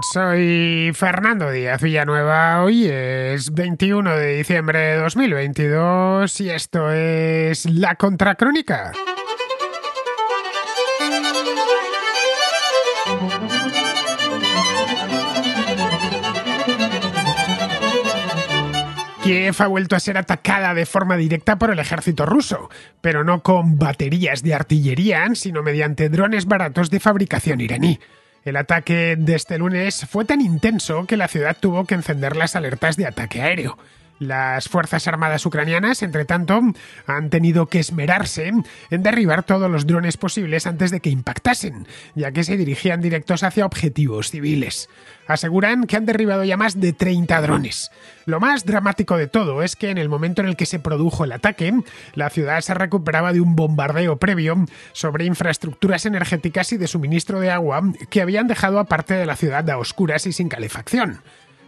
Soy Fernando Díaz Villanueva, hoy es 21 de diciembre de 2022 y esto es La Contracrónica. Kiev ha vuelto a ser atacada de forma directa por el ejército ruso, pero no con baterías de artillería, sino mediante drones baratos de fabricación iraní. El ataque de este lunes fue tan intenso que la ciudad tuvo que encender las alertas de ataque aéreo. Las Fuerzas Armadas ucranianas, entre tanto, han tenido que esmerarse en derribar todos los drones posibles antes de que impactasen, ya que se dirigían directos hacia objetivos civiles. Aseguran que han derribado ya más de 30 drones. Lo más dramático de todo es que en el momento en el que se produjo el ataque, la ciudad se recuperaba de un bombardeo previo sobre infraestructuras energéticas y de suministro de agua que habían dejado a parte de la ciudad a oscuras y sin calefacción.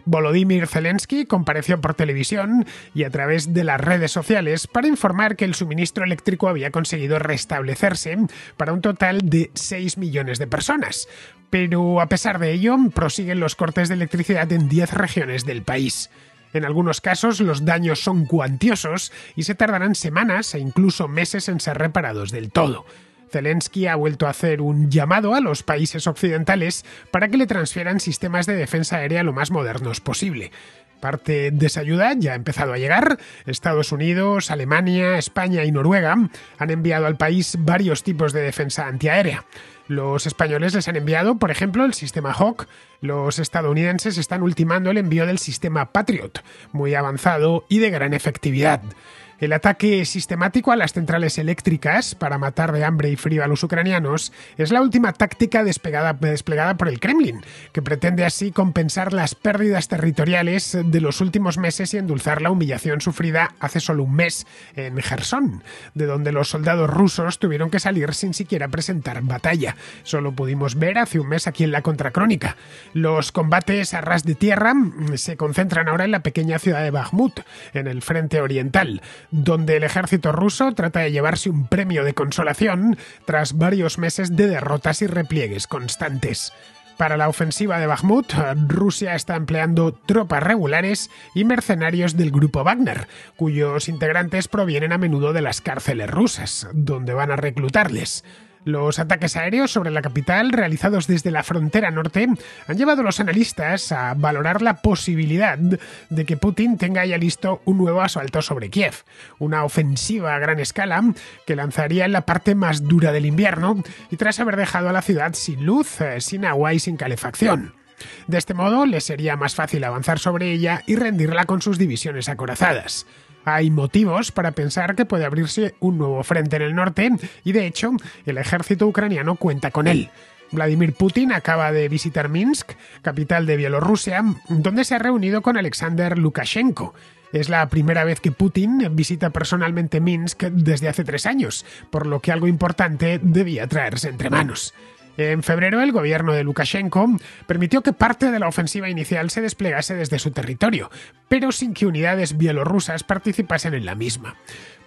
Volodymyr Zelensky compareció por televisión y a través de las redes sociales para informar que el suministro eléctrico había conseguido restablecerse para un total de 6 millones de personas. Pero a pesar de ello, prosiguen los cortes de electricidad en 10 regiones del país. En algunos casos los daños son cuantiosos y se tardarán semanas e incluso meses en ser reparados del todo. Zelensky ha vuelto a hacer un llamado a los países occidentales para que le transfieran sistemas de defensa aérea lo más modernos posible. Parte de esa ayuda ya ha empezado a llegar. Estados Unidos, Alemania, España y Noruega han enviado al país varios tipos de defensa antiaérea. Los españoles les han enviado, por ejemplo, el sistema Hawk. Los estadounidenses están ultimando el envío del sistema Patriot, muy avanzado y de gran efectividad. El ataque sistemático a las centrales eléctricas para matar de hambre y frío a los ucranianos es la última táctica desplegada, por el Kremlin, que pretende así compensar las pérdidas territoriales de los últimos meses y endulzar la humillación sufrida hace solo un mes en Gerson, de donde los soldados rusos tuvieron que salir sin siquiera presentar batalla. Solo pudimos ver hace un mes aquí en la contracrónica. Los combates a ras de tierra mm, se concentran ahora en la pequeña ciudad de Bakhmut, en el frente oriental donde el ejército ruso trata de llevarse un premio de consolación tras varios meses de derrotas y repliegues constantes. Para la ofensiva de Bakhmut, Rusia está empleando tropas regulares y mercenarios del grupo Wagner, cuyos integrantes provienen a menudo de las cárceles rusas, donde van a reclutarles. Los ataques aéreos sobre la capital realizados desde la frontera norte han llevado a los analistas a valorar la posibilidad de que Putin tenga ya listo un nuevo asalto sobre Kiev, una ofensiva a gran escala que lanzaría en la parte más dura del invierno y tras haber dejado a la ciudad sin luz, eh, sin agua y sin calefacción. De este modo, le sería más fácil avanzar sobre ella y rendirla con sus divisiones acorazadas. Hay motivos para pensar que puede abrirse un nuevo frente en el norte y de hecho el ejército ucraniano cuenta con él. Vladimir Putin acaba de visitar Minsk, capital de Bielorrusia, donde se ha reunido con Alexander Lukashenko. Es la primera vez que Putin visita personalmente Minsk desde hace tres años, por lo que algo importante debía traerse entre manos. En febrero, el gobierno de Lukashenko permitió que parte de la ofensiva inicial se desplegase desde su territorio, pero sin que unidades bielorrusas participasen en la misma.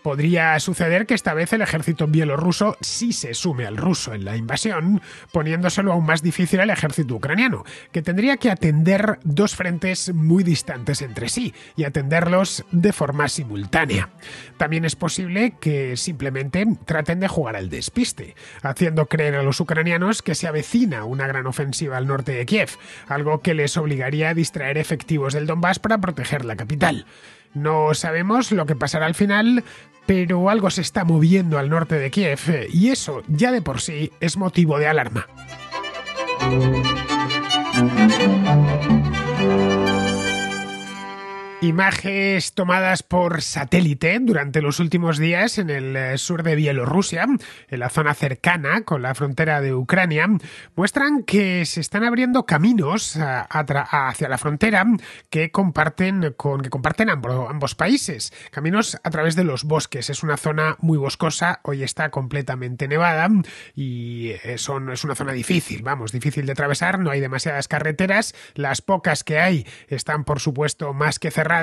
Podría suceder que esta vez el ejército bielorruso sí se sume al ruso en la invasión, poniéndoselo aún más difícil al ejército ucraniano, que tendría que atender dos frentes muy distantes entre sí y atenderlos de forma simultánea. También es posible que simplemente traten de jugar al despiste, haciendo creer a los ucranianos que se avecina una gran ofensiva al norte de Kiev, algo que les obligaría a distraer efectivos del Donbass para proteger la capital. No sabemos lo que pasará al final, pero algo se está moviendo al norte de Kiev y eso ya de por sí es motivo de alarma. Imágenes tomadas por satélite durante los últimos días en el eh, sur de Bielorrusia, en la zona cercana con la frontera de Ucrania, muestran que se están abriendo caminos hacia la frontera que comparten, que comparten ambos países. Caminos a través de los bosques. Es una zona muy boscosa, hoy está completamente nevada y eh, es una zona difícil, vamos, difícil de atravesar, no hay demasiadas carreteras, las pocas que hay están por supuesto más que cerradas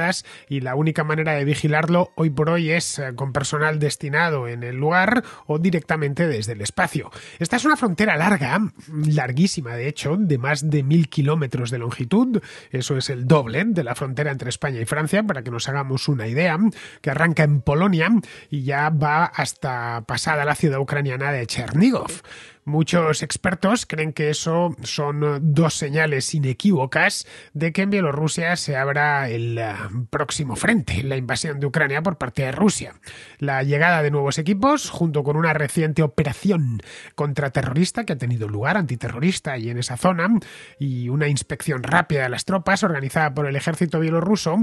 y la única manera de vigilarlo hoy por hoy es eh, con personal destinado en el lugar o directamente desde el espacio. Esta es una frontera larga, larguísima de hecho, de más de mil kilómetros de longitud, eso es el doble de la frontera entre España y Francia, para que nos hagamos una idea, que arranca en Polonia y ya va hasta pasada la ciudad ucraniana de Chernigov. Muchos expertos creen que eso son eh, dos señales inequívocas de que en Bielorrusia se abra el eh, próximo frente, la invasión de Ucrania por parte de Rusia. La llegada de nuevos equipos, junto con una reciente operación contraterrorista que ha tenido lugar, antiterrorista, y en esa zona, y una inspección rápida de las tropas organizada por el ejército bielorruso,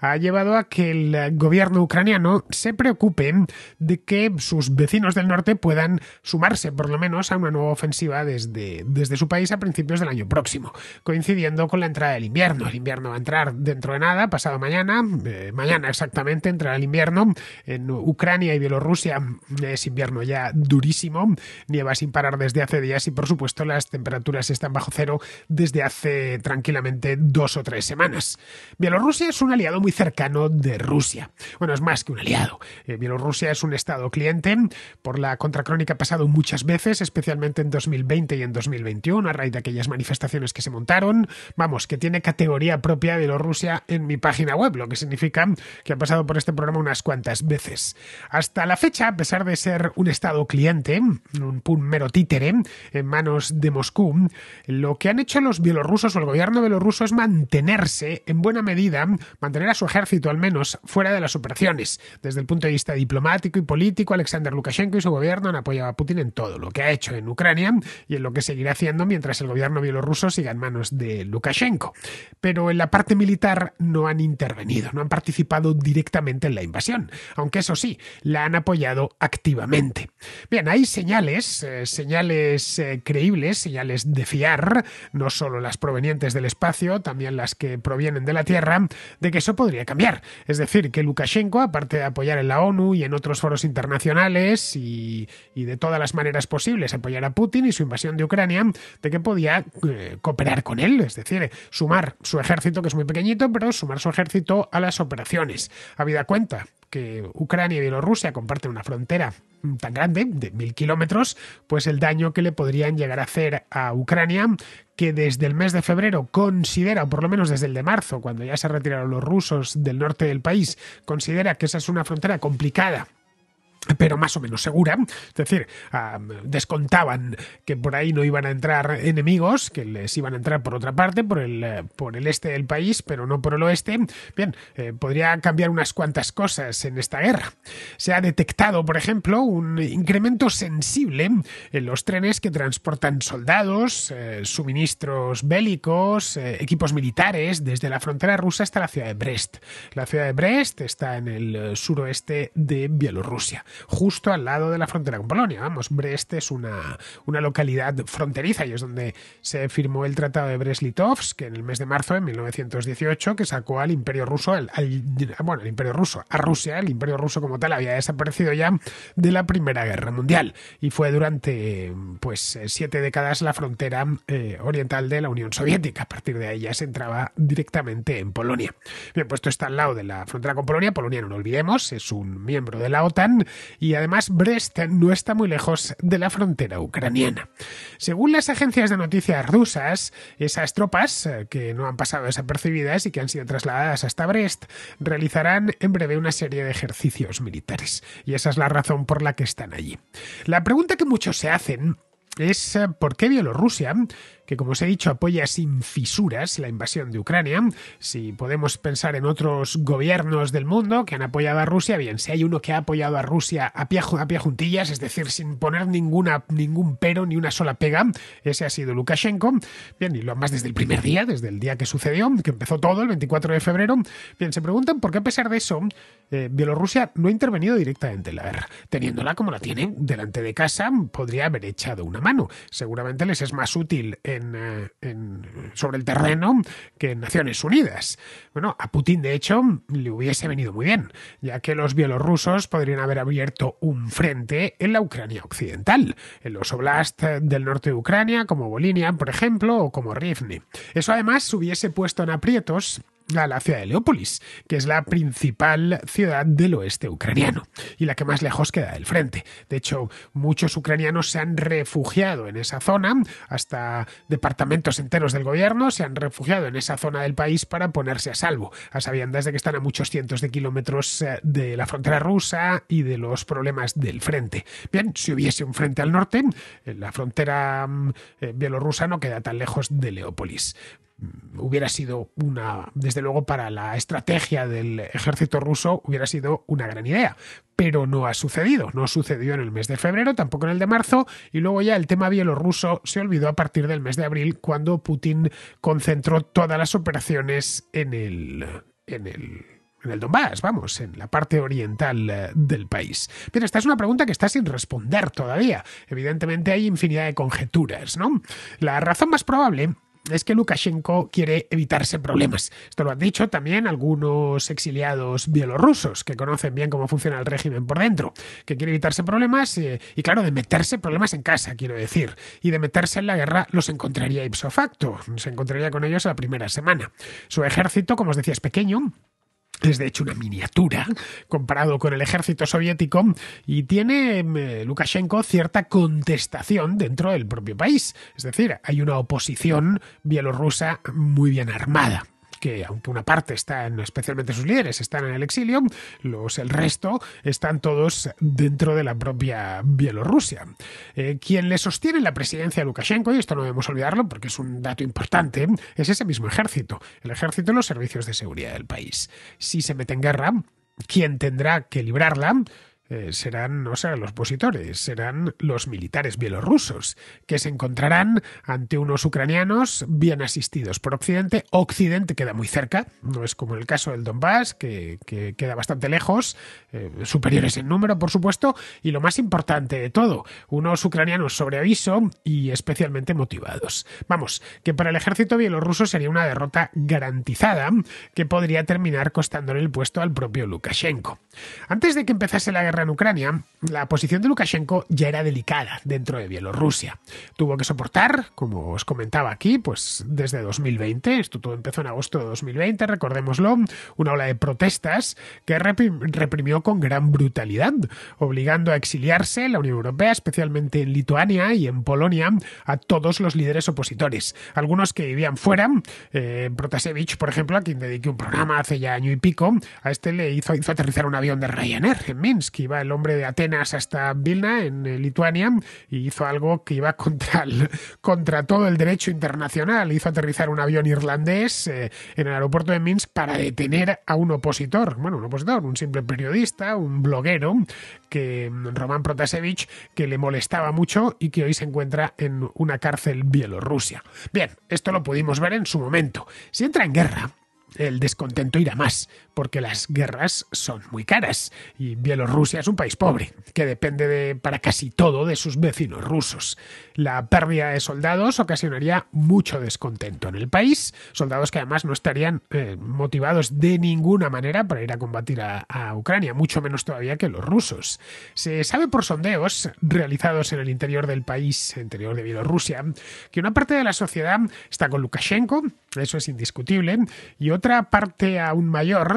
ha llevado a que el eh, gobierno ucraniano se preocupe de que sus vecinos del norte puedan sumarse, por lo menos, a una nueva ofensiva desde, desde su país a principios del año próximo, coincidiendo con la entrada del invierno. El invierno va a entrar dentro de nada, pasado mañana, eh, mañana exactamente entrará el invierno. En Ucrania y Bielorrusia mm, es invierno ya durísimo, nieva sin parar desde hace días y por supuesto las temperaturas están bajo cero desde hace tranquilamente dos o tres semanas. Bielorrusia es un aliado muy cercano de Rusia. Bueno, es más que un aliado. Eh, Bielorrusia es un estado cliente. Por la contracrónica ha pasado muchas veces, especialmente en 2020 y en 2021, a raíz de aquellas manifestaciones que se montaron. Vamos, que tiene categoría propia de Bielorrusia en mi página web, lo que significa que ha pasado por este programa unas cuantas veces. Hasta la fecha, a pesar de ser un Estado cliente, un, mero títere en manos de Moscú, lo que han hecho los bielorrusos o el gobierno bielorruso es mantenerse, en buena medida, mantener a su ejército al menos fuera de las operaciones. Desde el punto de vista diplomático y político, Alexander Lukashenko y su gobierno han apoyado a Putin en todo lo que ha hecho en Ucrania y en lo que seguirá haciendo mientras el gobierno bielorruso siga en manos de Lukashenko. Pero en la parte militar no han intervenido, no han participado directamente en la invasión, aunque eso sí, la han apoyado activamente. Bien, hay señales, eh, señales eh, creíbles, señales de fiar, no solo las provenientes del espacio, también las que provienen de la Tierra, de que eso podría cambiar. Es decir, que Lukashenko, aparte de apoyar en la ONU y en otros foros internacionales y, y de todas las maneras posibles, apoyar a Putin y su invasión de Ucrania, de que podía eh, cooperar con él, es decir, eh, sumar su ejército, que es muy pequeñito, pero sumar su ejército a las operaciones. Habida cuenta que Ucrania y Bielorrusia comparten una frontera tan grande, de mil kilómetros, pues el daño que le podrían llegar a hacer a Ucrania, que desde el mes de febrero considera, o por lo menos desde el de marzo, cuando ya se retiraron los rusos del norte del país, considera que esa es una frontera complicada pero más o menos segura, es decir, descontaban que por ahí no iban a entrar enemigos, que les iban a entrar por otra parte, por el, eh, este del país, pero no por el oeste. Bien, eh, podría cambiar unas cuantas cosas en esta guerra. Se ha detectado, por ejemplo, un incremento sensible en los trenes que transportan soldados, eh, suministros bélicos, equipos militares, desde la frontera rusa hasta la ciudad de Brest. La ciudad de Brest está en el suroeste de Bielorrusia justo al lado de la frontera con Polonia. Vamos, Brest es una, una localidad fronteriza y es donde se firmó el Tratado de Brest-Litovsk en el mes de marzo de 1918, que sacó al Imperio Ruso, bueno, Imperio Ruso, a Rusia, el Imperio Ruso como tal había desaparecido ya de la Primera Guerra Mundial y fue durante pues eh, siete décadas la frontera eh, oriental de la Unión Soviética. A partir de ahí ya se entraba directamente en Polonia. Bien, puesto pues está al lado de la frontera con Polonia. Polonia, no lo olvidemos, es un miembro de la OTAN y además Brest no está muy lejos de la frontera ucraniana. Según las agencias de noticias rusas, esas tropas, eh, que no han pasado desapercibidas y que han sido trasladadas hasta Brest, realizarán en breve una serie de ejercicios militares. Y esa es la razón por la que están allí. La pregunta que muchos se hacen es eh, por qué Bielorrusia que como os he dicho apoya sin fisuras la invasión de Ucrania. Si podemos pensar en otros gobiernos del mundo que han apoyado a Rusia, bien, si hay uno que ha apoyado a Rusia a pie, a juntillas, es decir, sin poner ninguna, ningún pero ni una sola pega, ese ha sido Lukashenko. Bien, y lo más desde el primer día, desde el día que sucedió, que empezó todo, el 24 de febrero. Bien, se preguntan por qué a pesar de eso, eh, Bielorrusia no ha intervenido directamente en la guerra. Teniéndola como la tiene delante de casa, podría haber echado una mano. Seguramente les es más útil. Eh, eh, sobre el terreno que en Naciones Unidas. Bueno, a Putin, de hecho, le hubiese venido muy bien, ya que los bielorrusos podrían haber abierto un frente en la Ucrania occidental, en los oblasts del norte de Ucrania, como Bolinia, por ejemplo, o como Rivne. Eso además se hubiese puesto en aprietos a la ciudad de Leópolis, que es la principal ciudad del oeste ucraniano y la que más lejos queda del frente. De hecho, muchos ucranianos se han refugiado en esa zona, hasta departamentos enteros del gobierno se han refugiado en esa zona del país para ponerse a salvo, a sabiendas de que están a muchos cientos de kilómetros eh, de la frontera rusa y de los problemas del frente. Bien, si hubiese un frente al norte, la frontera mm, eh, bielorrusa no queda tan lejos de Leópolis hubiera sido una, desde luego para la estrategia del ejército ruso hubiera sido una gran idea, pero no ha sucedido, no sucedió en el mes de febrero, tampoco en el de marzo, y luego ya el tema bielorruso se olvidó a partir del mes de abril cuando Putin concentró todas las operaciones en el, en el en el Donbass, vamos, en la parte oriental eh, del país. Pero esta es una pregunta que está sin responder todavía. Evidentemente hay infinidad de conjeturas, ¿no? La razón más probable es que Lukashenko quiere evitarse problemas. Esto lo han dicho también algunos exiliados bielorrusos que conocen bien cómo funciona el régimen por dentro, que quiere evitarse problemas eh, y claro, de meterse problemas en casa, quiero decir, y de meterse en la guerra los encontraría ipso facto, se encontraría con ellos la primera semana. Su ejército, como os decía, es pequeño, es de hecho una miniatura comparado con el ejército soviético y tiene em, eh, Lukashenko cierta contestación dentro del propio país. Es decir, hay una oposición bielorrusa muy bien armada que aunque una parte están, especialmente sus líderes, están en el exilio, los, el resto están todos dentro de la propia Bielorrusia. Eh, quien le sostiene la presidencia de Lukashenko, y esto no debemos olvidarlo porque es un dato importante, es ese mismo ejército, el ejército de los servicios de seguridad del país. Si se mete en guerra, ¿quién tendrá que librarla eh, serán, no serán los opositores, serán los militares bielorrusos, que se encontrarán ante unos ucranianos bien asistidos por Occidente. Occidente queda muy cerca, no es como el caso del Donbass, que, queda bastante lejos, eh, superiores en número, por supuesto, y lo más importante de todo, unos ucranianos sobre aviso y especialmente motivados. Vamos, que para el ejército bielorruso sería una derrota garantizada que podría terminar costándole el puesto al propio Lukashenko. Antes de que empezase la guerra en Ucrania, la posición de Lukashenko ya era delicada dentro de Bielorrusia. Tuvo que soportar, como os comentaba aquí, pues desde 2020, esto todo empezó en agosto de 2020, recordémoslo, una ola de protestas que reprimió con gran brutalidad, obligando a exiliarse la Unión Europea, especialmente en Lituania y en Polonia, a todos los líderes opositores. Algunos que vivían fuera, eh, Protasevich, por ejemplo, a quien dediqué un programa hace ya año y pico, a este le hizo aterrizar un avión de Ryanair en Minsk iba el hombre de Atenas hasta Vilna, en eh, Lituania, y hizo algo que iba contra, contra todo el derecho internacional. Hizo aterrizar un avión irlandés eh, en el aeropuerto de Minsk para detener a un opositor, bueno, un opositor, un simple periodista, un bloguero, que mm, Roman Protasevich, que le molestaba mucho y que hoy se encuentra en una cárcel bielorrusia. Bien, esto lo pudimos ver en su momento. Si entra en guerra, el descontento irá más porque las guerras son muy caras y Bielorrusia es un país pobre, que depende de, para casi todo de sus vecinos rusos. La pérdida de soldados ocasionaría mucho descontento en el país, soldados que además no estarían eh, motivados de ninguna manera para ir a combatir a, a Ucrania, mucho menos todavía que los rusos. Se sabe por sondeos realizados en el interior del país, interior de Bielorrusia, que una parte de la sociedad está con Lukashenko, eso es indiscutible, y otra parte aún mayor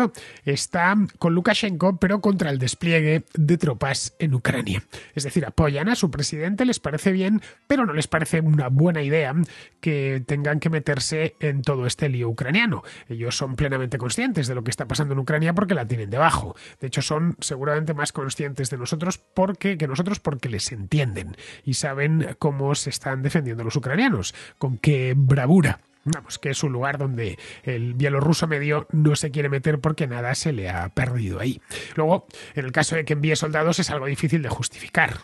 está con Lukashenko, pero contra el despliegue de tropas en Ucrania. Es decir, apoyan a su presidente, les parece bien, pero no les parece una buena idea que tengan que meterse en todo este lío ucraniano. Ellos son plenamente conscientes de lo que está pasando en Ucrania porque la tienen debajo. De hecho, son seguramente más conscientes de nosotros porque, que nosotros porque les entienden y saben cómo se están defendiendo los ucranianos, con qué bravura vamos, que es un lugar donde el bielorruso medio no se quiere meter porque nada se le ha perdido ahí. Luego, en el caso de que envíe soldados es algo difícil de justificar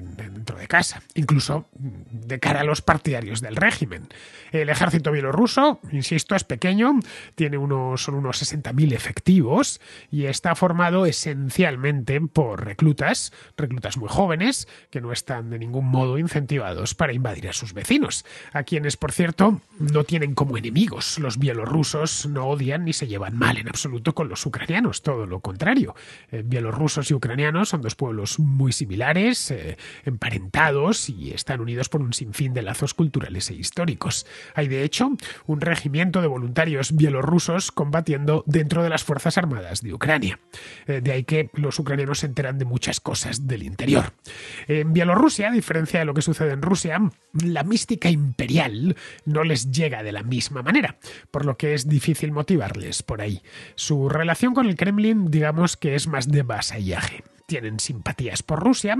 dentro de casa, incluso mm, de cara a los partidarios del régimen. El ejército bielorruso, insisto, es pequeño, tiene unos, son unos 60.000 efectivos y está formado esencialmente por reclutas, reclutas muy jóvenes, que no están de ningún modo incentivados para invadir a sus vecinos, a quienes, por cierto, no tienen como enemigos. Los bielorrusos no odian ni se llevan mal en absoluto con los ucranianos, todo lo contrario. Eh, bielorrusos y ucranianos son dos pueblos muy similares, eh, emparentados y están unidos por un sinfín de lazos culturales e históricos. Hay, de hecho, un regimiento de voluntarios bielorrusos combatiendo dentro de las Fuerzas Armadas de Ucrania. Eh, de ahí que los ucranianos se enteran de muchas cosas del interior. En Bielorrusia, a diferencia de lo que sucede en Rusia, la mística imperial no les llega de la misma manera, por lo que es difícil motivarles por ahí. Su relación con el Kremlin, digamos que es más de vasallaje tienen simpatías por Rusia,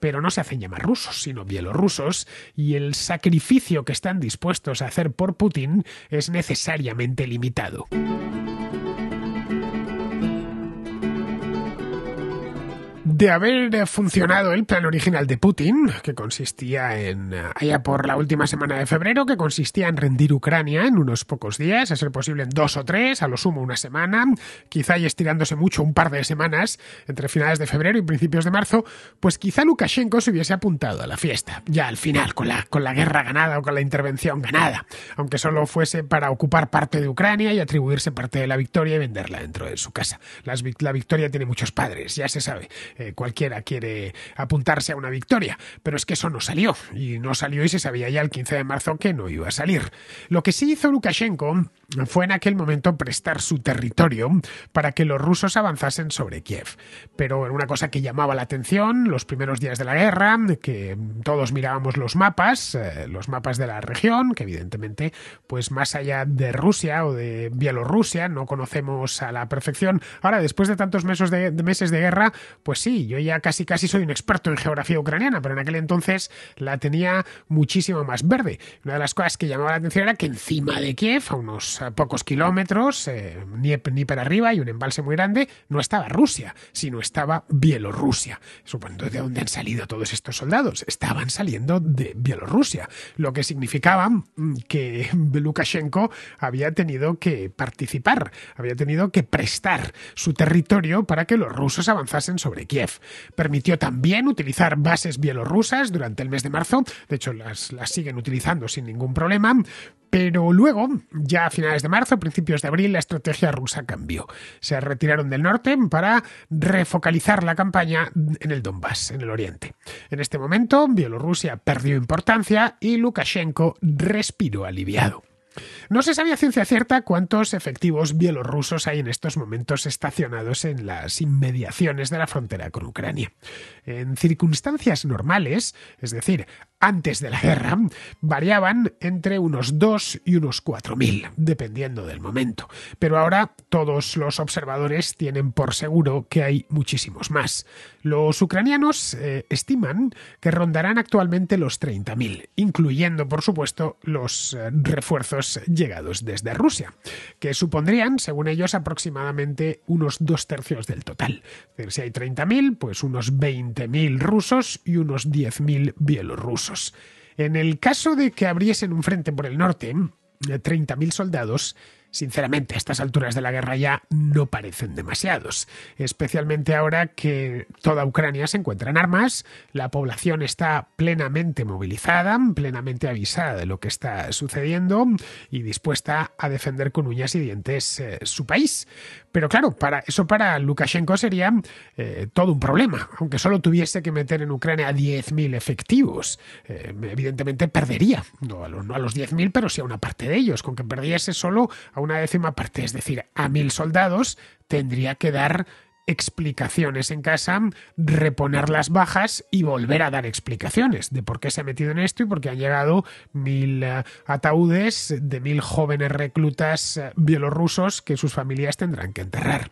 pero no se hacen llamar rusos, sino bielorrusos, y el sacrificio que están dispuestos a hacer por Putin es necesariamente limitado. de haber eh, funcionado el plan original de Putin, que consistía en, eh, allá por la última semana de febrero, que consistía en rendir Ucrania en unos pocos días, a ser posible en dos o tres, a lo sumo una semana, quizá y estirándose mucho un par de semanas, entre finales de febrero y principios de marzo, pues quizá Lukashenko se hubiese apuntado a la fiesta, ya al final, con la, con la guerra ganada o con la intervención ganada, aunque solo fuese para ocupar parte de Ucrania y atribuirse parte de la victoria y venderla dentro de su casa. la victoria tiene muchos padres, ya se sabe. Eh, cualquiera quiere apuntarse a una victoria, pero es que eso no salió, y no salió y se sabía ya el 15 de marzo que no iba a salir. Lo que sí hizo Lukashenko fue en aquel momento prestar su territorio para que los rusos avanzasen sobre Kiev. Pero era una cosa que llamaba la atención los primeros días de la guerra, que todos mirábamos los mapas, eh, los mapas de la región, que evidentemente, pues más allá de Rusia o de Bielorrusia, no conocemos a la perfección. Ahora, después de tantos meses meses de guerra, pues sí, yo ya casi casi soy un experto en geografía ucraniana, pero en aquel entonces la tenía muchísimo más verde. Una de las cosas que llamaba la atención era que encima de Kiev, a unos pocos kilómetros, eh, ni, ni para arriba, y un embalse muy grande, no estaba Rusia, sino estaba Bielorrusia. Supongo de dónde han salido todos estos soldados. Estaban saliendo de Bielorrusia, lo que significaba mm, que Lukashenko había tenido que participar, había tenido que prestar su territorio para que los rusos avanzasen sobre Kiev. Permitió también utilizar bases bielorrusas durante el mes de marzo, de hecho las, las siguen utilizando sin ningún problema, pero luego, ya a finales de marzo, principios de abril, la estrategia rusa cambió. Se retiraron del norte para refocalizar la campaña en el Donbass, en el oriente. En este momento, Bielorrusia perdió importancia y Lukashenko respiró aliviado. No se sabe a ciencia cierta cuántos efectivos bielorrusos hay en estos momentos estacionados en las inmediaciones de la frontera con Ucrania. En circunstancias normales, es decir, antes de la guerra variaban entre unos 2 y unos 4.000, dependiendo del momento. Pero ahora todos los observadores tienen por seguro que hay muchísimos más. Los ucranianos eh, estiman que rondarán actualmente los 30.000, incluyendo, por supuesto, los eh, refuerzos llegados desde Rusia, que supondrían, según ellos, aproximadamente unos dos tercios del total. si hay 30.000, pues unos 20.000 rusos y unos 10.000 bielorrusos. En el caso de que abriesen un frente por el norte, 30.000 eh, soldados, sinceramente, a estas alturas de la guerra ya no parecen demasiados, especialmente ahora que toda Ucrania se encuentra en armas, la población está plenamente movilizada, plenamente avisada de lo que está sucediendo y dispuesta a defender con uñas y dientes eh, su país. Pero claro, para eso para Lukashenko sería eh, todo un problema, aunque solo tuviese que meter en Ucrania 10.000 efectivos. Eh, evidentemente perdería, no a los, no 10.000, pero sí a una parte de ellos, con que perdiese solo a una décima parte, es decir, a mil soldados tendría que dar explicaciones en casa, reponer las bajas y volver a dar explicaciones de por qué se ha metido en esto y por qué han llegado mil eh, ataúdes de mil jóvenes reclutas eh, bielorrusos que sus familias tendrán que enterrar.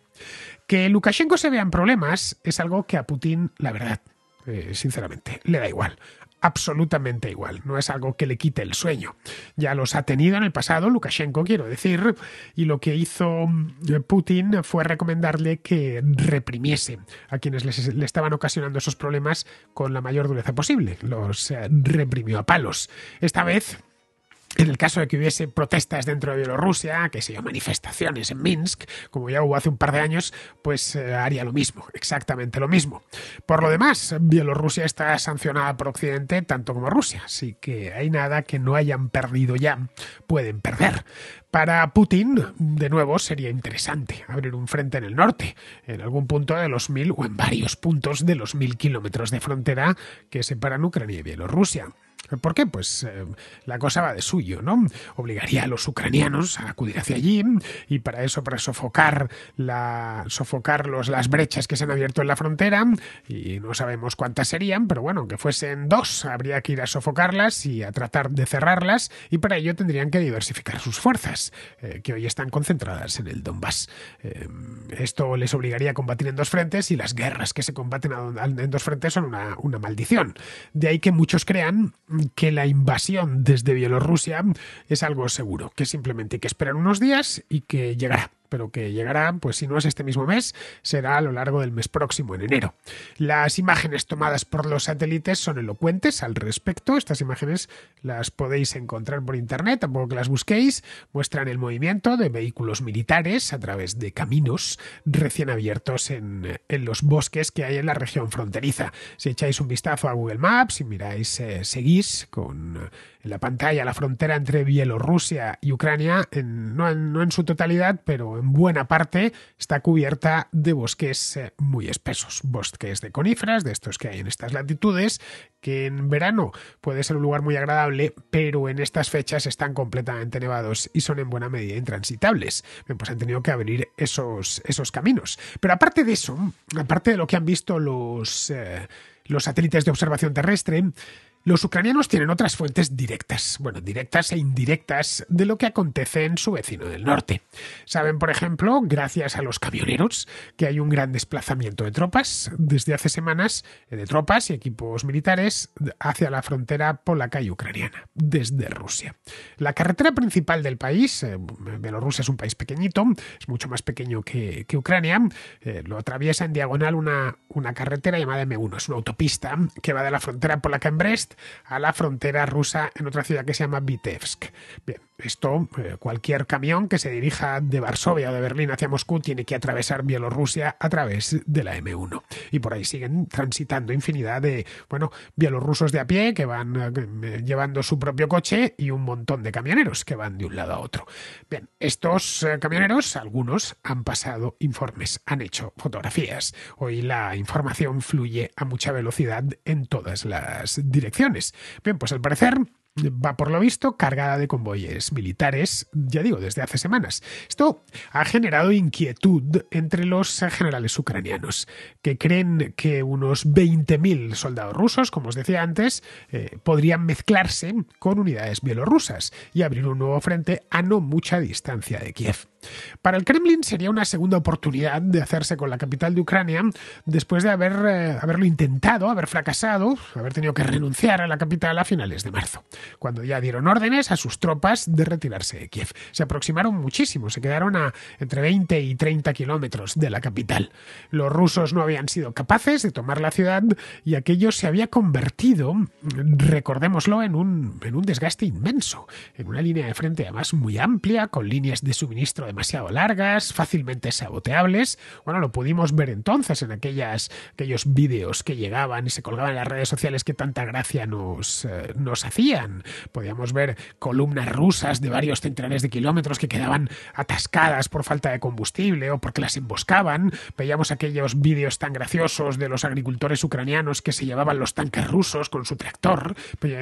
Que Lukashenko se vea en problemas es algo que a Putin, la verdad, eh, sinceramente, le da igual absolutamente igual, no es algo que le quite el sueño. Ya los ha tenido en el pasado Lukashenko, quiero decir, y lo que hizo eh, Putin fue recomendarle que reprimiese a quienes le estaban ocasionando esos problemas con la mayor dureza posible. Los eh, reprimió a palos. Esta vez en el caso de que hubiese protestas dentro de Bielorrusia, que se yo, manifestaciones en Minsk, como ya hubo hace un par de años, pues eh, haría lo mismo, exactamente lo mismo. Por lo demás, Bielorrusia está sancionada por Occidente tanto como Rusia, así que hay nada que no hayan perdido ya, pueden perder. Para Putin, de nuevo, sería interesante abrir un frente en el norte, en algún punto de los mil o en varios puntos de los mil kilómetros de frontera que separan Ucrania y Bielorrusia. ¿Por qué? Pues eh, la cosa va de suyo, ¿no? Obligaría a los ucranianos a acudir hacia allí y para eso, para sofocar, la, sofocar las brechas que se han abierto en la frontera, y no sabemos cuántas serían, pero bueno, aunque fuesen dos, habría que ir a sofocarlas y a tratar de cerrarlas, y para ello tendrían que diversificar sus fuerzas, eh, que hoy están concentradas en el Donbass. Eh, esto les obligaría a combatir en dos frentes y las guerras que se combaten en dos frentes son una, una maldición. De ahí que muchos crean que la invasión desde Bielorrusia es algo seguro, que simplemente hay que esperar unos días y que llegará pero que llegarán, pues si no es este mismo mes, será a lo largo del mes próximo, en enero. Las imágenes tomadas por los satélites son elocuentes al respecto. Estas imágenes las podéis encontrar por internet, tampoco que las busquéis. Muestran el movimiento de vehículos militares a través de caminos recién abiertos en, los bosques que hay en la región fronteriza. Si echáis un vistazo a Google Maps y miráis, eh, seguís con la pantalla la frontera entre Bielorrusia y Ucrania, no, en, su totalidad, pero en buena parte está cubierta de bosques eh, muy espesos, bosques de coníferas, de estos que hay en estas latitudes, que en verano puede ser un lugar muy agradable, pero en estas fechas están completamente nevados y son en buena medida intransitables. Pues han tenido que abrir esos, caminos. Pero aparte de eso, aparte de lo que han visto los eh, satélites de observación terrestre, los ucranianos tienen otras fuentes directas, bueno, directas e indirectas de lo que acontece en su vecino del norte. Saben, por ejemplo, gracias a los camioneros, que hay un gran desplazamiento de tropas desde hace semanas, eh, de tropas y equipos militares hacia la frontera polaca y ucraniana, desde Rusia. La carretera principal del país, eh, Bielorrusia es un país pequeñito, es mucho más pequeño que, Ucrania, eh, lo atraviesa en diagonal una, una carretera llamada M1, es una autopista que va de la frontera polaca en Brest a la frontera rusa en otra ciudad que se llama Vitebsk. Bien, esto, eh, cualquier camión que se dirija de Varsovia o de Berlín hacia Moscú tiene que atravesar Bielorrusia a través de la M1. Y por ahí siguen transitando infinidad de, bueno, bielorrusos de a pie que van eh, eh, llevando su propio coche y un montón de camioneros que van de un lado a otro. Bien, estos camioneros, algunos han pasado informes, han hecho fotografías. Hoy la información fluye a mucha velocidad en todas las direcciones. Bien, pues al parecer va por lo visto cargada de convoyes militares, ya digo, desde hace semanas. Esto ha generado inquietud entre los generales ucranianos, que creen que unos 20.000 soldados rusos, como os decía antes, eh, podrían mezclarse con unidades bielorrusas y abrir un nuevo frente a no mucha distancia de Kiev. Para el Kremlin sería una segunda oportunidad de hacerse con la capital de Ucrania después de haber, eh, haberlo intentado, haber fracasado, haber tenido que renunciar a la capital a finales de marzo, cuando ya dieron órdenes a sus tropas de retirarse de Kiev. Se aproximaron muchísimo, se quedaron a entre 20 y 30 kilómetros de la capital. Los rusos no habían sido capaces de tomar la ciudad y aquello se había convertido, recordémoslo, en un, en un desgaste inmenso, en una línea de frente además muy amplia, con líneas de suministro de demasiado largas, fácilmente saboteables. Bueno, lo pudimos ver entonces en aquellas, aquellos vídeos que llegaban y se colgaban en las redes sociales que tanta gracia nos, eh, nos hacían. Podíamos ver columnas rusas de varios centenares de kilómetros que quedaban atascadas por falta de combustible o porque las emboscaban. Veíamos aquellos vídeos tan graciosos de los agricultores ucranianos que se llevaban los tanques rusos con su tractor,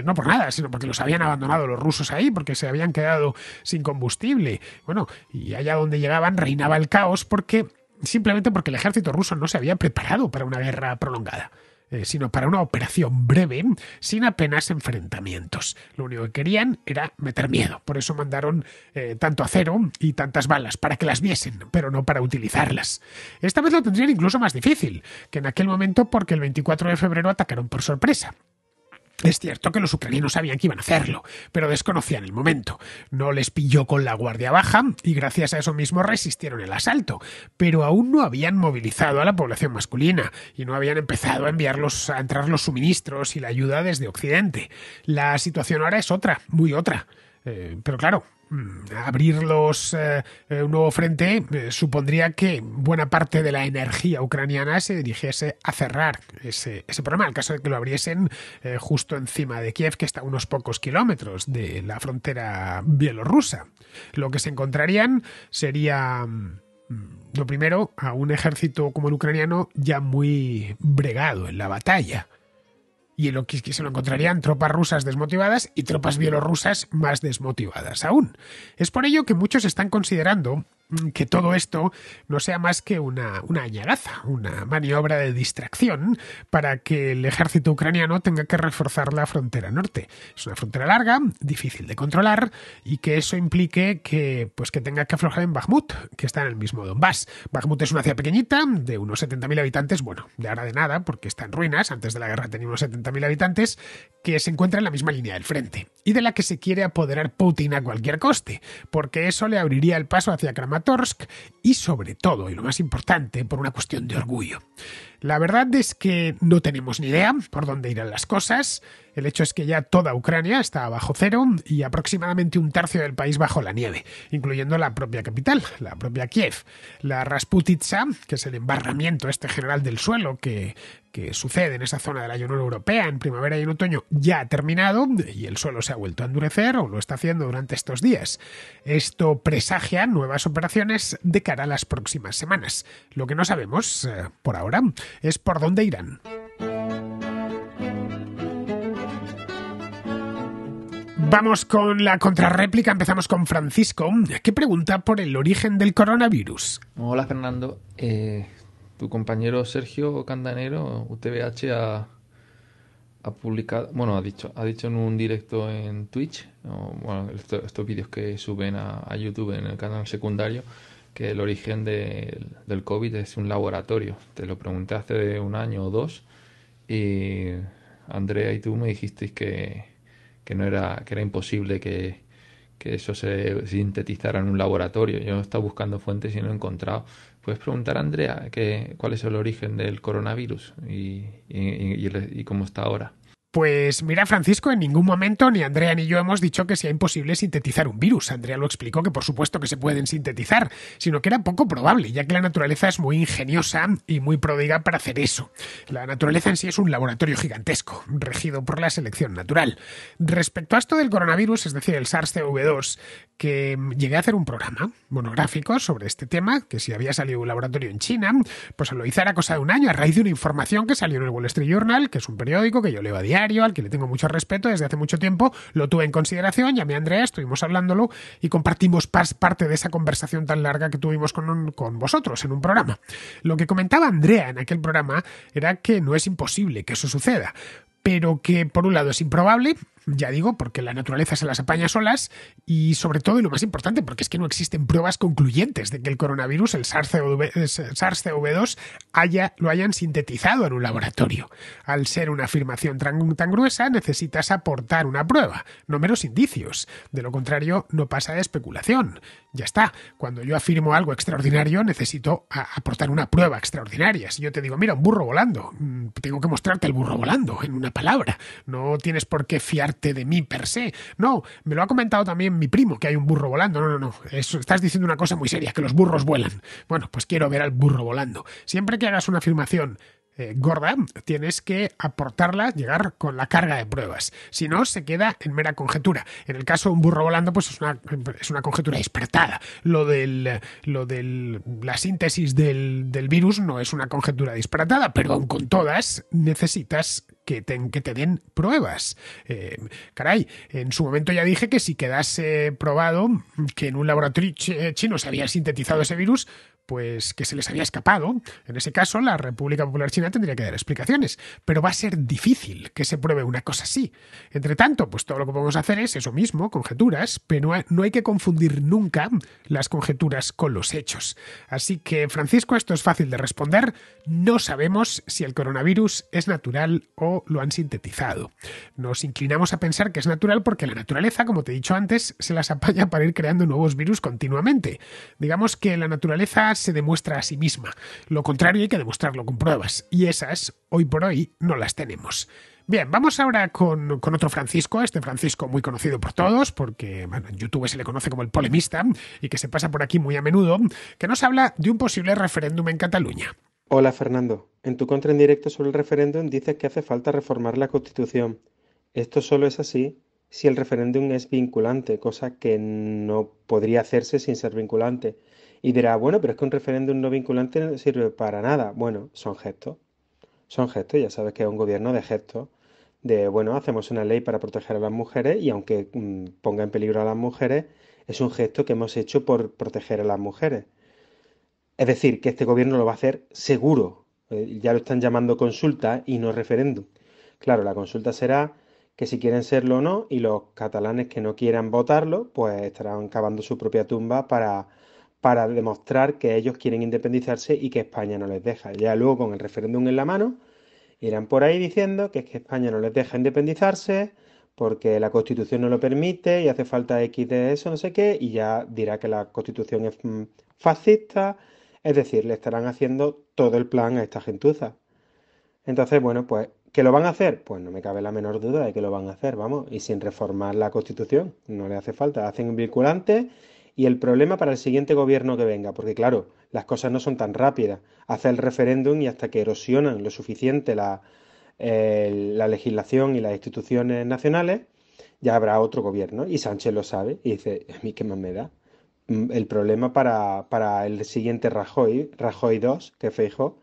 no por nada, sino porque los habían abandonado los rusos ahí, porque se habían quedado sin combustible. Bueno, y hay allá donde llegaban reinaba el caos porque simplemente porque el ejército ruso no se había preparado para una guerra prolongada eh, sino para una operación breve, sin apenas enfrentamientos. Lo único que querían era meter miedo. Por eso mandaron eh, tanto acero y tantas balas, para que las viesen, pero no para utilizarlas. Esta vez lo tendrían incluso más difícil que en aquel momento porque el 24 de febrero atacaron por sorpresa. Es cierto que los ucranianos sabían que iban a hacerlo, pero desconocían el momento. No les pilló con la guardia baja y gracias a eso mismo resistieron el asalto, pero aún no habían movilizado a la población masculina y no habían empezado a enviarlos a entrar los suministros y la ayuda desde Occidente. La situación ahora es otra, muy otra. Eh, pero claro, Mm, abrirlos eh, un nuevo frente eh, supondría que buena parte de la energía ucraniana se dirigiese a cerrar ese, ese programa, en caso de que lo abriesen eh, justo encima de Kiev, que está a unos pocos kilómetros de la frontera bielorrusa. Lo que se encontrarían sería mm, lo primero, a un ejército como el ucraniano ya muy bregado en la batalla y lo que se lo encontrarían tropas rusas desmotivadas y tropas bielorrusas más desmotivadas aún. Es por ello que muchos están considerando Mm, que todo esto no sea más que una, una una maniobra de distracción para que el ejército ucraniano tenga que reforzar la frontera norte. Es una frontera larga, difícil de controlar y que eso implique que, pues, que tenga que aflojar en Bakhmut, que está en el mismo Donbass. Bakhmut es una ciudad pequeñita de unos 70.000 habitantes, bueno, de ahora de nada porque está en ruinas, antes de la guerra tenía unos 70.000 habitantes, que se encuentra en la misma línea del frente y de la que se quiere apoderar Putin a cualquier coste, porque eso le abriría el paso hacia Kramatorsk Matorsk y sobre todo, y lo más importante, por una cuestión de orgullo. La verdad es que no tenemos ni idea por dónde irán las cosas. El hecho es que ya toda Ucrania está bajo cero y aproximadamente un tercio del país bajo la nieve, incluyendo la propia capital, la propia Kiev. La Rasputitsa, que es el embarramiento este general del suelo que, sucede en esa zona de la Unión Europea en primavera y en otoño, ya ha terminado y el suelo se ha vuelto a endurecer o lo está haciendo durante estos días. Esto presagia nuevas operaciones de cara a las próximas semanas. Lo que no sabemos eh, por ahora es por dónde irán. Vamos con la contrarréplica, empezamos con Francisco, ¿Qué pregunta por el origen del coronavirus. Hola Fernando, eh, tu compañero Sergio Candanero, UTBH, ha, publicado, bueno, ha dicho, ha dicho en un directo en Twitch, o, bueno, estos vídeos que suben a, YouTube en el canal secundario, que el origen del COVID es un laboratorio. Te lo pregunté hace un año o dos y Andrea y tú me dijisteis que, no era, que era imposible que, eso se sintetizara en un laboratorio. Yo he estado buscando fuentes y no he encontrado. Puedes preguntar a Andrea qué cuál es el origen del coronavirus y cómo está ahora. Pues mira, Francisco, en ningún momento ni Andrea ni yo hemos dicho que sea imposible sintetizar un virus. Andrea lo explicó que por supuesto que se pueden sintetizar, sino que era poco probable, ya que la naturaleza es muy ingeniosa y muy pródiga para hacer eso. La naturaleza en sí es un laboratorio gigantesco, regido por la selección natural. Respecto a esto del coronavirus, es decir, el SARS-CoV-2, que llegué a hacer un programa monográfico sobre este tema, que si había salido un laboratorio en China, pues lo hice a cosa de un año a raíz de una información que salió en el Wall Street Journal, que es un periódico que yo leo a diario al que le tengo mucho respeto desde hace mucho tiempo, lo tuve en consideración, llamé a Andrea, estuvimos hablándolo y compartimos parte de esa conversación tan larga que tuvimos con, con vosotros en un programa. Lo que comentaba Andrea en aquel programa era que no es imposible que eso suceda, pero que por un lado es improbable, ya digo, porque la naturaleza se las apaña solas y sobre todo, y lo más importante, porque es que no existen pruebas concluyentes de que el coronavirus, el SARS-CoV-2, eh, haya, lo hayan sintetizado en un laboratorio. Al ser una afirmación tan, gruesa, necesitas aportar una prueba, no meros indicios. De lo contrario, no pasa de especulación. Ya está, cuando yo afirmo algo extraordinario, necesito aportar una prueba extraordinaria. Si yo te digo, mira, un burro volando, mm, tengo que mostrarte el burro volando en una palabra. No tienes por qué fiarte de mí per se. No, me lo ha comentado también mi primo, que hay un burro volando. No, no, no, eso, estás diciendo una cosa muy seria, que los burros vuelan. Bueno, pues quiero ver al burro volando. Siempre que hagas una afirmación eh, gorda, tienes que aportarla, llegar con la carga de pruebas. Si no, se queda en mera conjetura. En el caso de un burro volando, pues es una, conjetura despertada. Lo de lo la síntesis del, virus no es una conjetura disparatada, pero con todas necesitas que te, den pruebas. Eh, caray, en su momento ya dije que si quedase probado que en un laboratorio eh, chino se había sintetizado ese virus, pues que se les había escapado. En ese caso, la República Popular China tendría que dar explicaciones, pero va a ser difícil que se pruebe una cosa así. Entre tanto, pues todo lo que podemos hacer es eso mismo, conjeturas, pero no hay que confundir nunca las conjeturas con los hechos. Así que, Francisco, esto es fácil de responder. No sabemos si el coronavirus es natural o lo han sintetizado. Nos inclinamos a pensar que es natural porque la naturaleza, como te he dicho antes, se las apaña para ir creando nuevos virus continuamente. Digamos que la naturaleza se demuestra a sí misma. Lo contrario hay que demostrarlo con pruebas, y esas, hoy por hoy, no las tenemos. Bien, vamos ahora con, otro Francisco, este Francisco muy conocido por todos, porque en YouTube se le conoce como el polemista y que se pasa por aquí muy a menudo, que nos habla de un posible referéndum en Cataluña. Hola Fernando, en tu contra en directo sobre el referéndum dices que hace falta reformar la Constitución. Esto solo es así si el referéndum es vinculante, cosa que no podría hacerse sin ser vinculante. Y dirá, bueno, pero es que un referéndum no vinculante no sirve para nada. Bueno, son gestos. Son gestos, ya sabes que es un gobierno de gestos. De, bueno, hacemos una ley para proteger a las mujeres y aunque mm, ponga en peligro a las mujeres, es un gesto que hemos hecho por proteger a las mujeres. Es decir, que este gobierno lo va a hacer seguro. Eh, ya lo están llamando consulta y no referéndum. Claro, la consulta será que si quieren serlo o no, y los catalanes que no quieran votarlo, pues estarán cavando su propia tumba para para demostrar que ellos quieren independizarse y que España no les deja. Ya luego con el referéndum en la mano irán por ahí diciendo que es que España no les deja independizarse porque la Constitución no lo permite y hace falta X de eso, no sé qué, y ya dirá que la Constitución es mm, fascista, es decir, le estarán haciendo todo el plan a esta gentuza. Entonces, bueno, pues, ¿que lo van a hacer? Pues no me cabe la menor duda de que lo van a hacer, vamos, y sin reformar la Constitución, no le hace falta, hacen un vinculante y el problema para el siguiente gobierno que venga, porque claro, las cosas no son tan rápidas. Hace el referéndum y hasta que erosionan lo suficiente la, la legislación y las instituciones nacionales, ya habrá otro gobierno. Y Sánchez lo sabe y dice, a mí qué más me da. Mm, el problema para, para el siguiente Rajoy, Rajoy 2, que Feijó.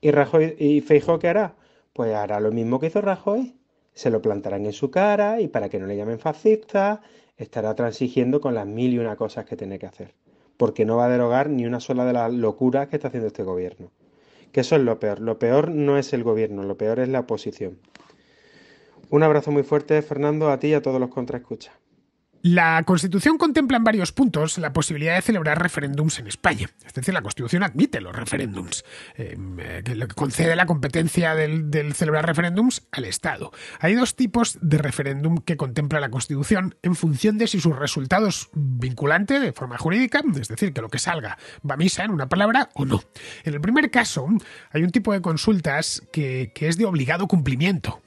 ¿Y, Rajoy, y Feijó qué hará? Pues hará lo mismo que hizo Rajoy. Se lo plantarán en su cara y para que no le llamen fascista estará transigiendo con las mil y una cosas que tiene que hacer, porque no va a derogar ni una sola de las locuras que está haciendo este gobierno. Que eso es lo peor. Lo peor no es el gobierno, lo peor es la oposición. Un abrazo muy fuerte, Fernando, a ti y a todos los contraescuchas. La Constitución contempla en varios puntos la posibilidad de celebrar referéndums en España. Es decir, la Constitución admite los referéndums, Lo em, eh, que concede la competencia del, celebrar referéndums al Estado. Hay dos tipos de referéndum que contempla la Constitución en función de si sus resultados vinculante de forma jurídica, es decir, que lo que salga va a misa en una palabra o no. En el primer caso, hay un tipo de consultas que es de obligado cumplimiento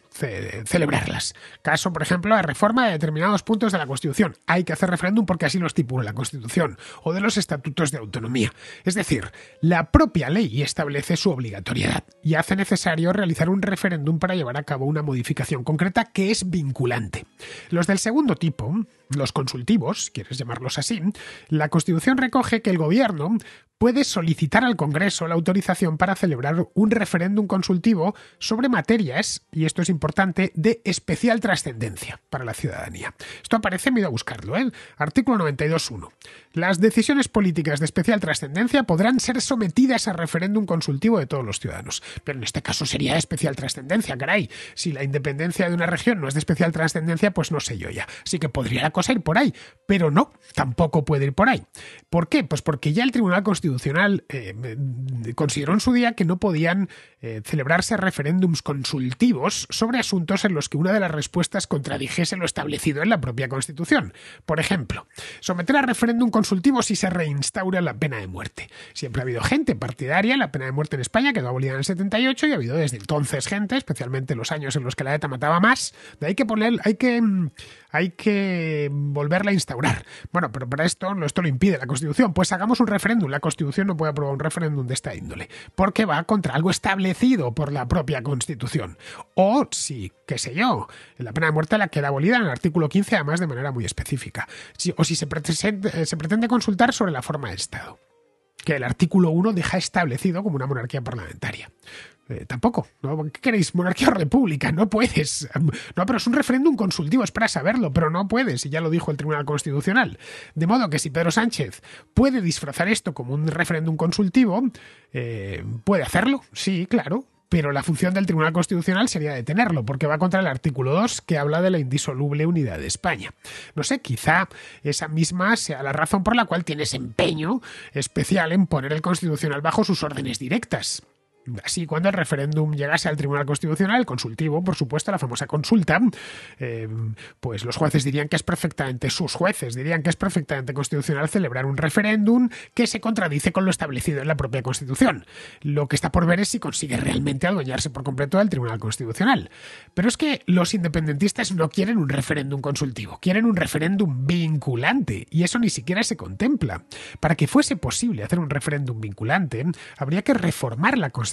celebrarlas. Caso, por ejemplo, la reforma de determinados puntos de la Constitución. Hay que hacer referéndum porque así lo estipula la Constitución o de los estatutos de autonomía. Es decir, la propia ley establece su obligatoriedad y hace necesario realizar un referéndum para llevar a cabo una modificación concreta que es vinculante. Los del segundo tipo, los consultivos, quieres llamarlos así, la Constitución recoge que el Gobierno puede solicitar al Congreso la autorización para celebrar un referéndum consultivo sobre materias, y esto es importante, de especial trascendencia para la ciudadanía. Esto aparece, me he a buscarlo, ¿eh? Artículo 92.1. Las decisiones políticas de especial trascendencia podrán ser sometidas a referéndum consultivo de todos los ciudadanos. Pero en este caso sería de especial trascendencia, caray. Si la independencia de una región no es de especial trascendencia, pues no sé yo ya. Así que podría la a ir por ahí. Pero no, tampoco puede ir por ahí. ¿Por qué? Pues porque ya el Tribunal Constitucional eh, mm, consideró en su día que no podían eh, celebrarse referéndums consultivos sobre asuntos en los que una de las respuestas contradijese lo establecido en la propia Constitución. Por ejemplo, someter a referéndum consultivo si se reinstaura la pena de muerte. Siempre ha habido gente partidaria, la pena de muerte en España quedó abolida en el 78 y ha habido desde entonces gente, especialmente los años en los que la ETA mataba más. Hay que poner, hay que, mm, hay que volverla a instaurar. Bueno, pero para esto, esto lo impide la Constitución. Pues hagamos un referéndum. La Constitución no puede aprobar un referéndum de esta índole, porque va contra algo establecido por la propia Constitución. O si, qué sé yo, la pena de muerte la queda abolida en el artículo 15, además de manera muy específica. o si se pretende, eh, se pretende consultar sobre la forma de Estado que el artículo 1 deja establecido como una monarquía parlamentaria. Eh, tampoco. ¿no? ¿Qué queréis? ¿Monarquía o república? No puedes. No, pero es un referéndum consultivo, es para saberlo, pero no puedes, y ya lo dijo el Tribunal Constitucional. De modo que si Pedro Sánchez puede disfrazar esto como un referéndum consultivo, eh, puede hacerlo, sí, claro, pero la función del Tribunal Constitucional sería detenerlo, porque va contra el artículo 2 que habla de la indisoluble unidad de España. No sé, quizá esa misma sea la razón por la cual tienes empeño especial en poner el Constitucional bajo sus órdenes directas. Así, cuando el referéndum llegase al Tribunal Constitucional, consultivo, por supuesto, la famosa consulta, eh, pues los jueces dirían que es perfectamente, sus jueces dirían que es perfectamente constitucional celebrar un referéndum que se contradice con lo establecido en la propia Constitución. Lo que está por ver es si consigue realmente adueñarse por completo del Tribunal Constitucional. Pero es que los independentistas no quieren un referéndum consultivo, quieren un referéndum vinculante, y eso ni siquiera se contempla. Para que fuese posible hacer un referéndum vinculante, habría que reformar la Constitución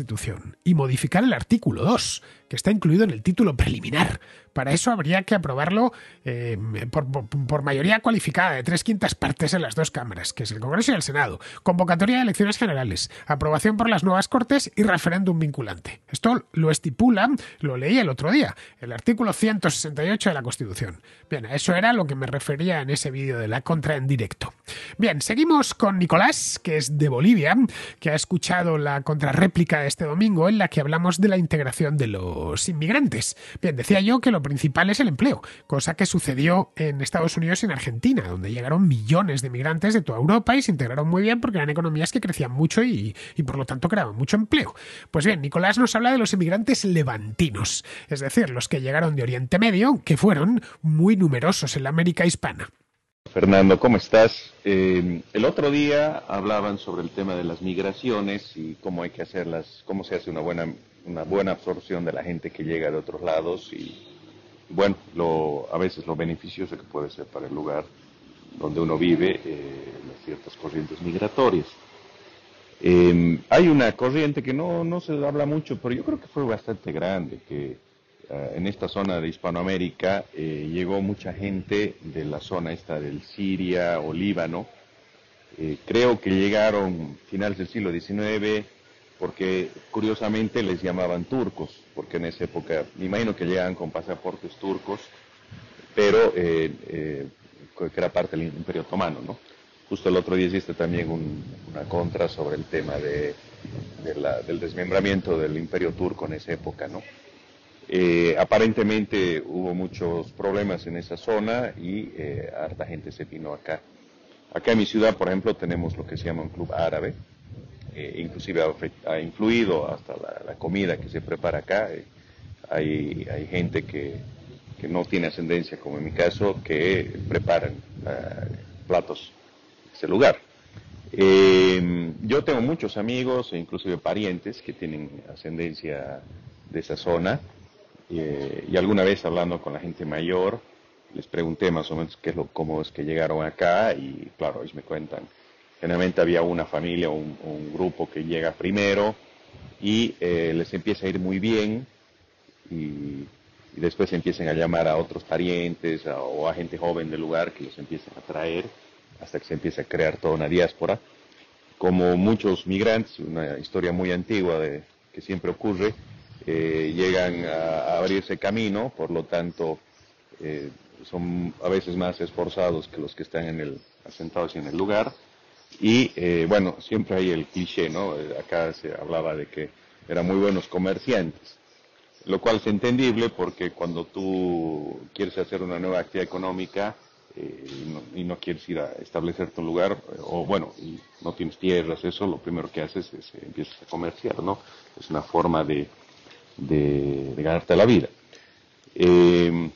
y modificar el artículo 2, que está incluido en el título preliminar. Para eso habría que aprobarlo eh, por, mayoría cualificada de tres quintas partes en las dos cámaras, que es el Congreso y el Senado. Convocatoria de elecciones generales, aprobación por las nuevas Cortes y referéndum vinculante. Esto lo estipula, lo leí el otro día, el artículo 168 de la Constitución. Bien, a eso era lo que me refería en ese vídeo de la contra en directo. Bien, seguimos con Nicolás, que es de Bolivia, que ha escuchado la contrarréplica de este domingo en la que hablamos de la integración de los inmigrantes. Bien, decía yo que lo principal es el empleo, cosa que sucedió en Estados Unidos y en Argentina, donde llegaron millones de inmigrantes de toda Europa y se integraron muy bien porque eran economías que crecían mucho y, por lo tanto creaban mucho empleo. Pues bien, Nicolás nos habla de los inmigrantes levantinos, es decir, los que llegaron de Oriente Medio, que fueron muy numerosos en la América hispana. Fernando, ¿cómo estás? Eh, el otro día hablaban sobre el tema de las migraciones y cómo hay que hacerlas, cómo se hace una buena una buena absorción de la gente que llega de otros lados y, bueno, lo, a veces lo beneficioso que puede ser para el lugar donde uno vive eh, las ciertas corrientes migratorias. Em, hay una corriente que no, no se habla mucho, pero yo creo que fue bastante grande, que eh, en esta zona de Hispanoamérica eh, llegó mucha gente de la zona esta del Siria o Líbano. Eh, creo que llegaron finales del siglo XIX, porque curiosamente les llamaban turcos, porque en esa época, me imagino que llegaban con pasaportes turcos, pero eh, eh, que era parte del Imperio Otomano, ¿no? Justo el otro día hiciste también una contra sobre el tema del desmembramiento del Imperio Turco en esa época, ¿no? Eh, aparentemente hubo muchos problemas en esa zona y harta gente se vino acá. Acá en mi ciudad, por ejemplo, tenemos lo que se llama un club árabe, eh, inclusive ha, influido hasta la, comida que se prepara acá. Eh, hay, hay, gente que, no tiene ascendencia, como en mi caso, que preparan ah, platos en ese lugar. Em, yo tengo muchos amigos e inclusive parientes que tienen ascendencia de esa zona eh, y alguna vez hablando con la gente mayor les pregunté más o menos qué es lo, cómo es que llegaron acá y claro, ellos me cuentan Generalmente había una familia o un, grupo que llega primero y eh, les empieza a ir muy bien y, después empiezan a llamar a otros parientes o a gente joven del lugar que los empiezan a traer hasta que se empieza a crear toda una diáspora. Como muchos migrantes, una historia muy antigua que siempre ocurre, eh, llegan a, abrirse camino, por lo tanto eh, son a veces más esforzados que los que están en el, asentados en el lugar y eh, bueno, siempre hay el cliché, ¿no? Eh, acá se hablaba de que eran muy buenos comerciantes, lo cual es entendible porque cuando tú quieres hacer una nueva actividad económica eh, y, no, quieres ir a establecer tu lugar, o bueno, y no tienes tierras, eso, lo primero que haces es empiezas a comerciar, ¿no? Es una forma de, de, de ganarte la vida. Eh,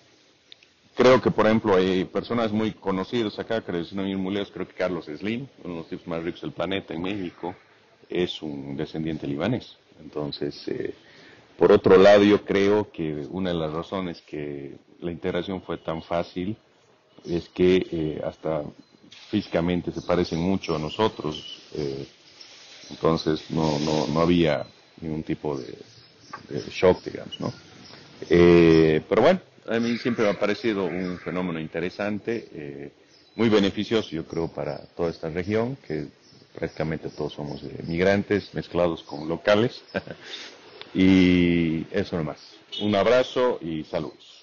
Creo que, por ejemplo, hay personas muy conocidas acá, creo que no muy lejos, creo que Carlos Slim, uno de los tipos más ricos del planeta en México, es un descendiente libanés. Entonces, eh, por otro lado, yo creo que una de las razones que la integración fue tan fácil es que eh, hasta físicamente se parecen mucho a nosotros, eh, entonces no, no, no había ningún tipo de, de shock, digamos, ¿no? pero bueno, a mí siempre me ha parecido un fenómeno interesante, eh, muy beneficioso, yo creo, para toda esta región, que prácticamente todos somos eh, migrantes mezclados con locales. y eso más. Un abrazo y saludos.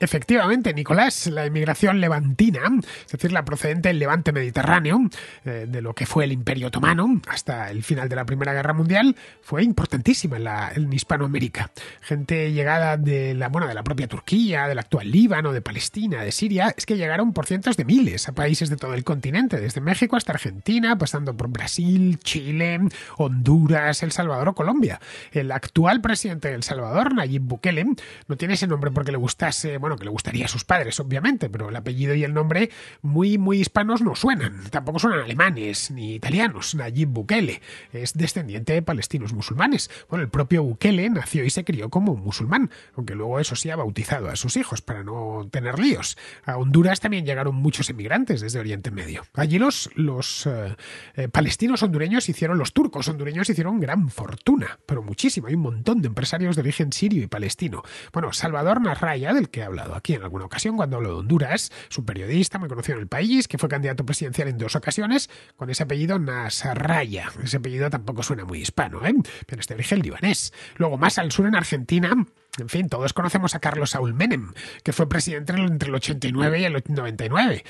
Efectivamente, Nicolás, la inmigración levantina, es decir, la procedente del levante mediterráneo, eh, de lo que fue el Imperio Otomano hasta el final de la Primera Guerra Mundial, fue importantísima en, Hispanoamérica. Gente llegada de la, bueno, de la propia Turquía, del actual Líbano, de Palestina, de Siria, es que llegaron por cientos de miles a países de todo el continente, desde México hasta Argentina, pasando por Brasil, Chile, Honduras, El Salvador o Colombia. El actual presidente de El Salvador, Nayib Bukele, no tiene ese nombre porque le gustase bueno, que le gustaría a sus padres, obviamente, pero el apellido y el nombre muy, muy hispanos no suenan. Tampoco suenan alemanes ni italianos. Nayib Bukele es descendiente de palestinos musulmanes. Bueno, el propio Bukele nació y se crió como musulmán, aunque luego eso sí ha bautizado a sus hijos para no tener líos. A Honduras también llegaron muchos emigrantes desde Oriente Medio. Allí los, los eh, eh, palestinos hondureños hicieron, los turcos hondureños hicieron gran fortuna, pero muchísimo. Hay un montón de empresarios de origen sirio y palestino. Bueno, Salvador Narraya, del que hablamos, hablado aquí en alguna ocasión cuando hablo de Honduras. su periodista muy conocido en el país que fue candidato presidencial en dos ocasiones con ese apellido Nasarraya. Ese apellido tampoco suena muy hispano, ¿eh? pero este origen libanés. Luego más al sur en Argentina en fin, todos conocemos a Carlos Saúl Menem, que fue presidente entre el 89 y el 99.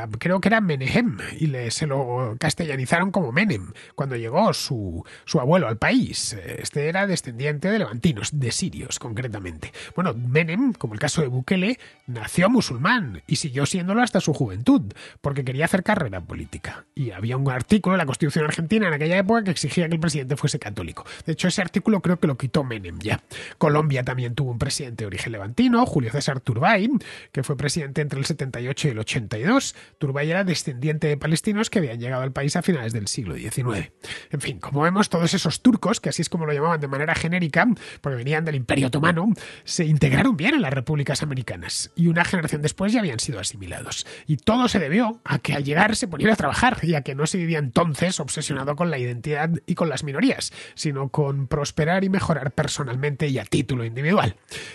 Ah, creo que era Menem y se lo castellanizaron como Menem cuando llegó su, su abuelo al país. Este era descendiente de levantinos, de sirios concretamente. Bueno, Menem, como el caso de Bukele, nació musulmán y siguió siéndolo hasta su juventud, porque quería hacer carrera política. Y había un artículo en la Constitución argentina en aquella época que exigía que el presidente fuese católico. De hecho, ese artículo creo que lo quitó Menem ya. Colombia también tuvo un presidente de origen levantino, Julio César Turbay, que fue presidente entre el 78 y el 82. Turbay era descendiente de palestinos que habían llegado al país a finales del siglo XIX. En fin, como vemos, todos esos turcos, que así es como lo llamaban de manera genérica, porque venían del Imperio Otomano, se integraron bien en las repúblicas americanas y una generación después ya habían sido asimilados. Y todo se debió a que al llegar se ponían a trabajar y a que no se vivía entonces obsesionado con la identidad y con las minorías, sino con prosperar y mejorar personalmente y a título individual.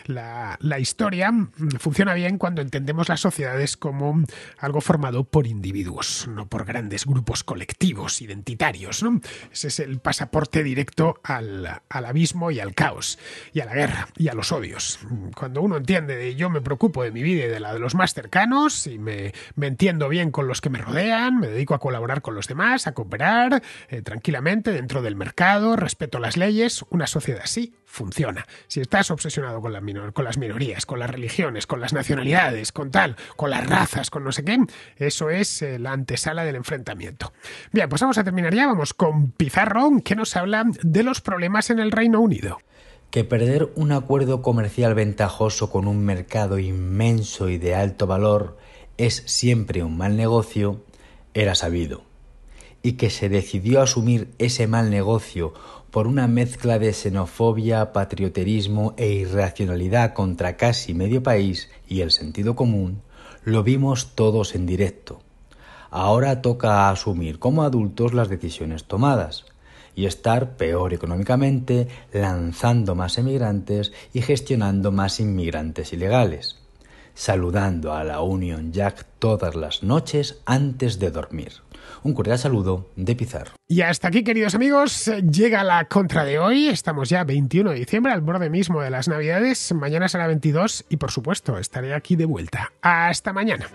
La, historia funciona bien cuando entendemos las sociedades como algo formado por individuos, no por grandes grupos colectivos, identitarios. Ese es el pasaporte directo al, abismo y al caos, y a la guerra, y a los odios. Cuando uno entiende de yo me preocupo de mi vida y de la de los más cercanos, y me, entiendo bien con los que me rodean, me dedico a colaborar con los demás, a cooperar eh, tranquilamente dentro del mercado, respeto las leyes, una sociedad así funciona. Si estás obsesionado con, las minorías, con las religiones, con las nacionalidades, con tal, con las razas, con no sé qué, eso es la antesala del enfrentamiento. Bien, pues vamos a terminar ya, vamos con Pizarro, que nos habla de los problemas en el Reino Unido. Que perder un acuerdo comercial ventajoso con un mercado inmenso y de alto valor es siempre un mal negocio, era sabido. Y que se decidió asumir ese mal negocio por una mezcla de xenofobia, patrioterismo e irracionalidad contra casi medio país y el sentido común, lo vimos todos en directo. Ahora toca asumir como adultos las decisiones tomadas y estar peor económicamente, lanzando más emigrantes y gestionando más inmigrantes ilegales, saludando a la Union Jack todas las noches antes de dormir. Un cordial saludo de Pizarro. Y hasta aquí, queridos amigos, llega la contra de hoy. Estamos ya 21 de diciembre, al borde mismo de las Navidades. Mañana será 22 y, por supuesto, estaré aquí de vuelta. Hasta mañana.